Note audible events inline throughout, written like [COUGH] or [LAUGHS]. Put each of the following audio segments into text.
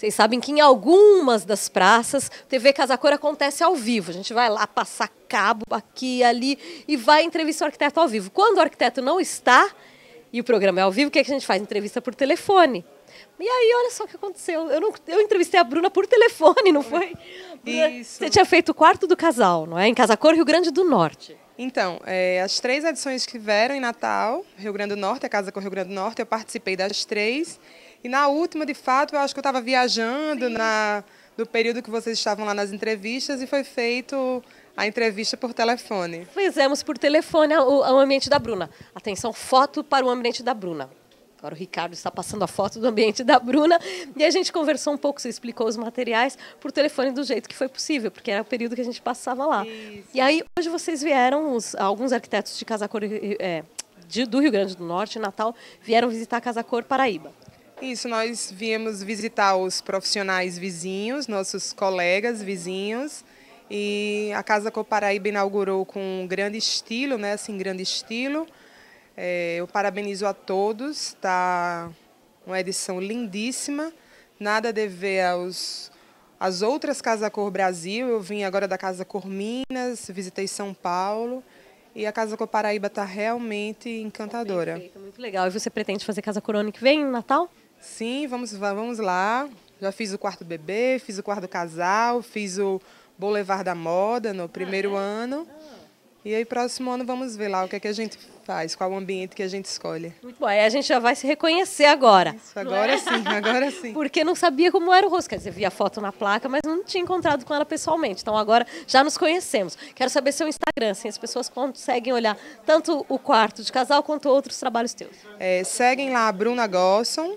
Vocês sabem que em algumas das praças, TV Casa Cor acontece ao vivo. A gente vai lá passar cabo aqui ali e vai entrevistar o arquiteto ao vivo. Quando o arquiteto não está e o programa é ao vivo, o que, é que a gente faz? Entrevista por telefone. E aí, olha só o que aconteceu. Eu, não, eu entrevistei a Bruna por telefone, não foi? Isso. Você tinha feito o quarto do casal, não é? Em Casa Cor, Rio Grande do Norte. Então, é, as três edições que vieram em Natal, Rio Grande do Norte, a Casa Cor Rio Grande do Norte, eu participei das três. E na última, de fato, eu acho que eu estava viajando na, no período que vocês estavam lá nas entrevistas e foi feito a entrevista por telefone. Fizemos por telefone ao, ambiente da Bruna. Atenção, foto para o ambiente da Bruna. Agora o Ricardo está passando a foto do ambiente da Bruna e a gente conversou um pouco, você explicou os materiais por telefone do jeito que foi possível, porque era o período que a gente passava lá. Isso. E aí hoje vocês vieram, os, alguns arquitetos de Casa Cor, é, eh, de, do Rio Grande do Norte, Natal, vieram visitar a Casa Cor Paraíba. Isso, nós viemos visitar os profissionais vizinhos, nossos colegas vizinhos, e a Casa Coparaíba inaugurou com um grande estilo, né? Assim, grande estilo. É, eu parabenizo a todos, Está uma edição lindíssima, nada a dever aos, às outras Casa Cor Brasil. Eu vim agora da Casa Cor Minas, visitei São Paulo. E a Casa Cor Paraíba está realmente encantadora. Perfeito, muito legal. E você pretende fazer Casa ano que vem no Natal? Sim, vamos, vamos lá. Já fiz o quarto bebê, fiz o quarto casal, fiz o Boulevard da Moda no primeiro ah, é? ano. Ah. E aí, próximo ano, vamos ver lá o que, é que a gente faz, qual o ambiente que a gente escolhe. Muito bom, aí a gente já vai se reconhecer agora. Isso, agora é? sim, agora sim. [LAUGHS] Porque não sabia como era o rosto, quer dizer, via foto na placa, mas não tinha encontrado com ela pessoalmente. Então agora já nos conhecemos. Quero saber seu Instagram, assim, as pessoas conseguem olhar tanto o quarto de casal quanto outros trabalhos teus. É, seguem lá a Bruna Gosson,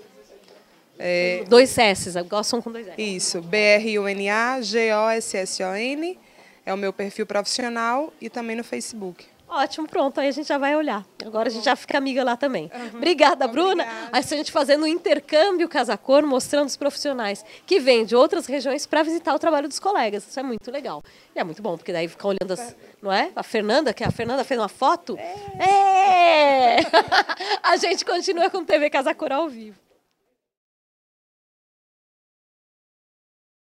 é, dois S's é igual são com dois S's Isso, B-R-U-N-A-G-O-S-S-O-N. É o meu perfil profissional e também no Facebook. Ótimo, pronto, aí a gente já vai olhar. Agora a gente tá já fica amiga lá também. Uhum. Obrigada, Obrigada, Bruna. Aí a gente fazendo um intercâmbio casacor, mostrando os profissionais que vêm de outras regiões para visitar o trabalho dos colegas. Isso é muito legal. E é muito bom, porque daí ficam olhando, as, é. não é? A Fernanda, que a Fernanda fez uma foto. É! é! [LAUGHS] a gente continua com TV Casacor ao vivo.